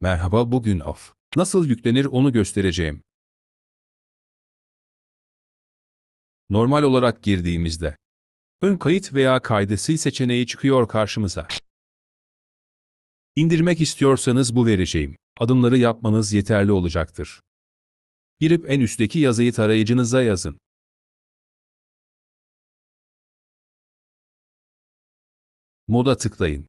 Merhaba bugün af. Nasıl yüklenir onu göstereceğim. Normal olarak girdiğimizde ön kayıt veya kaydesi seçeneği çıkıyor karşımıza. İndirmek istiyorsanız bu vereceğim. Adımları yapmanız yeterli olacaktır. Girip en üstteki yazıyı tarayıcınıza yazın. Moda tıklayın.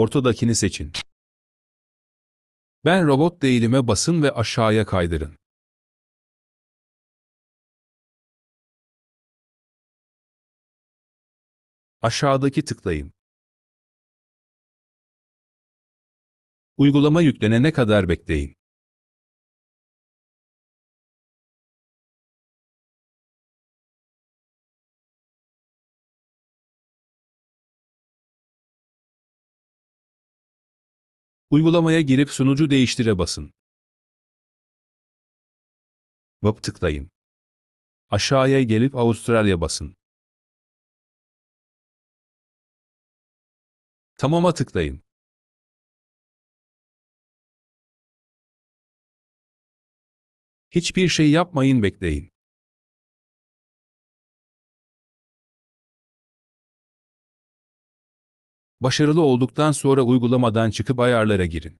Ortadakini seçin. Ben robot değilime basın ve aşağıya kaydırın. Aşağıdaki tıklayın. Uygulama yüklenene kadar bekleyin. Uygulamaya girip sunucu değiştire basın. Web tıklayın. Aşağıya gelip Avustralya basın. Tamama tıklayın. Hiçbir şey yapmayın bekleyin. Başarılı olduktan sonra uygulamadan çıkıp ayarlara girin.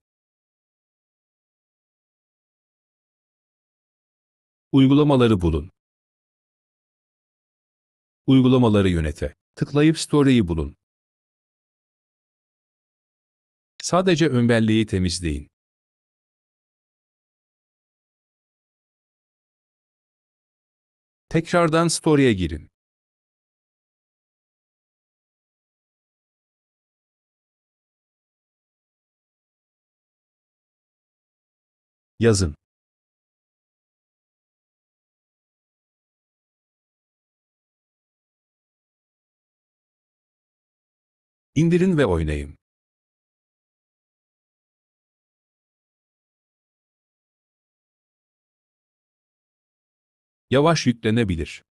Uygulamaları bulun. Uygulamaları yönete. Tıklayıp Story'yi bulun. Sadece önbelliği temizleyin. Tekrardan Story'e girin. Yazın. İndirin ve oynayın. Yavaş yüklenebilir.